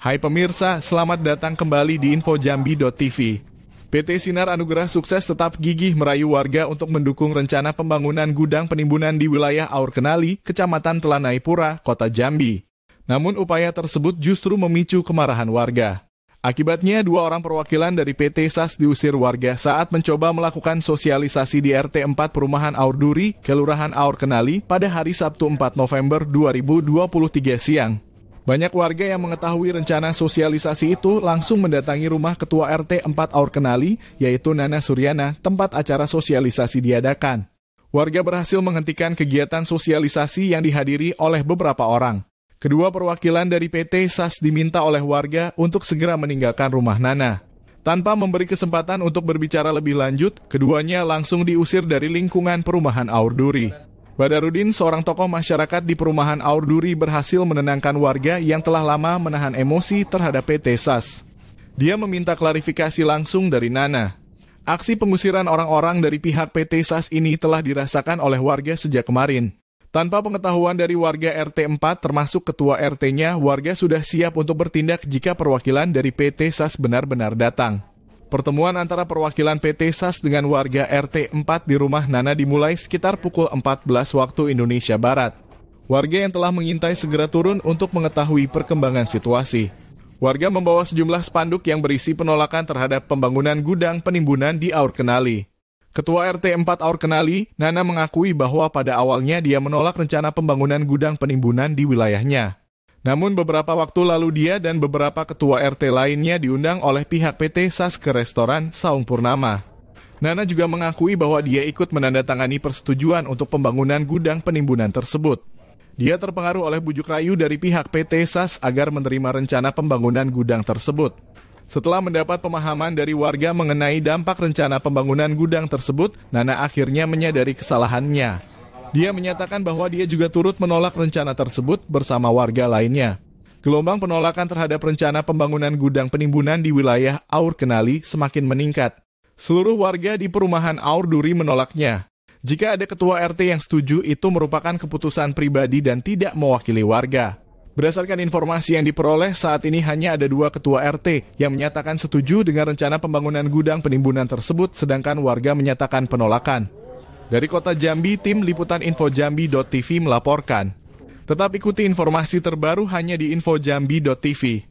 Hai pemirsa, selamat datang kembali di infojambi.tv. PT Sinar Anugerah sukses tetap gigih merayu warga untuk mendukung rencana pembangunan gudang penimbunan di wilayah Aur Kenali, Kecamatan Telanaipura, Kota Jambi. Namun upaya tersebut justru memicu kemarahan warga. Akibatnya, dua orang perwakilan dari PT SAS diusir warga saat mencoba melakukan sosialisasi di RT 4 Perumahan Aur Duri, Kelurahan Aur Kenali pada hari Sabtu 4 November 2023 siang. Banyak warga yang mengetahui rencana sosialisasi itu langsung mendatangi rumah Ketua RT 4 Aur Kenali, yaitu Nana Suryana, tempat acara sosialisasi diadakan. Warga berhasil menghentikan kegiatan sosialisasi yang dihadiri oleh beberapa orang. Kedua perwakilan dari PT SAS diminta oleh warga untuk segera meninggalkan rumah Nana. Tanpa memberi kesempatan untuk berbicara lebih lanjut, keduanya langsung diusir dari lingkungan perumahan Aur Duri. Badarudin, seorang tokoh masyarakat di perumahan Aurduri berhasil menenangkan warga yang telah lama menahan emosi terhadap PT SAS. Dia meminta klarifikasi langsung dari Nana. Aksi pengusiran orang-orang dari pihak PT SAS ini telah dirasakan oleh warga sejak kemarin. Tanpa pengetahuan dari warga RT 4 termasuk ketua RT-nya, warga sudah siap untuk bertindak jika perwakilan dari PT SAS benar-benar datang. Pertemuan antara perwakilan PT SAS dengan warga RT 4 di rumah Nana dimulai sekitar pukul 14 waktu Indonesia Barat. Warga yang telah mengintai segera turun untuk mengetahui perkembangan situasi. Warga membawa sejumlah spanduk yang berisi penolakan terhadap pembangunan gudang penimbunan di Aur Kenali. Ketua RT 4 Aur Kenali, Nana mengakui bahwa pada awalnya dia menolak rencana pembangunan gudang penimbunan di wilayahnya. Namun beberapa waktu lalu dia dan beberapa ketua RT lainnya diundang oleh pihak PT SAS ke restoran Saung Purnama. Nana juga mengakui bahwa dia ikut menandatangani persetujuan untuk pembangunan gudang penimbunan tersebut. Dia terpengaruh oleh bujuk rayu dari pihak PT SAS agar menerima rencana pembangunan gudang tersebut. Setelah mendapat pemahaman dari warga mengenai dampak rencana pembangunan gudang tersebut, Nana akhirnya menyadari kesalahannya. Dia menyatakan bahwa dia juga turut menolak rencana tersebut bersama warga lainnya. Gelombang penolakan terhadap rencana pembangunan gudang penimbunan di wilayah Aur Kenali semakin meningkat. Seluruh warga di perumahan Aur Duri menolaknya. Jika ada ketua RT yang setuju, itu merupakan keputusan pribadi dan tidak mewakili warga. Berdasarkan informasi yang diperoleh, saat ini hanya ada dua ketua RT yang menyatakan setuju dengan rencana pembangunan gudang penimbunan tersebut, sedangkan warga menyatakan penolakan. Dari kota Jambi, tim liputan infojambi.tv melaporkan. Tetap ikuti informasi terbaru hanya di infojambi.tv.